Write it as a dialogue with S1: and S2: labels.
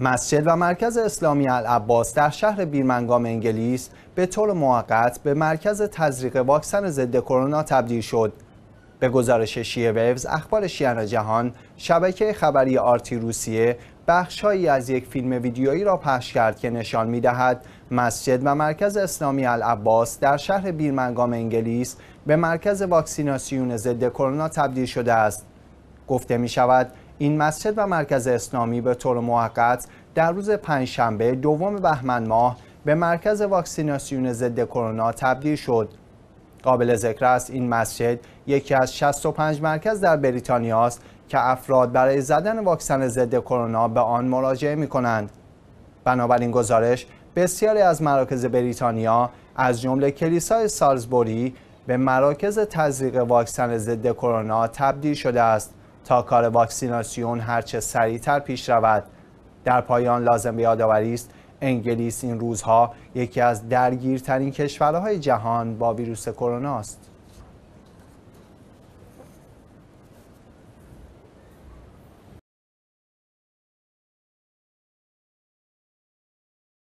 S1: مسجد و مرکز اسلامی العباس در شهر بیرمنگام انگلیس به طور موقت به مرکز تزریق واکسن ضد کرونا تبدیل شد. به گزارش شیه ویوز اخبار شیان جهان شبکه خبری آرتی روسیه بخشهایی از یک فیلم ویدیویی را پخش کرد که نشان می دهد مسجد و مرکز اسلامی العباس در شهر بیرمنگام انگلیس به مرکز واکسیناسیون ضد کرونا تبدیل شده است گفته می شود این مسجد و مرکز اسلامی به طور موقت در روز پنجشنبه دوم بهمن ماه به مرکز واکسیناسیون ضد کرونا تبدیل شد قابل ذکر است این مسجد یکی از 65 مرکز در بریتانیا است که افراد برای زدن واکسن ضد کرونا به آن مراجعه می کنند. بنابراین گزارش بسیاری از مراکز بریتانیا از جمله کلیسای سالزبوری به مراکز تزریق واکسن ضد کرونا تبدیل شده است تا کار واکسیناسیون هرچه سریعتر پیش رود در پایان لازم به یادآوری است انگلیس این روزها یکی از درگیرترین کشورهای جهان با ویروس کرونا است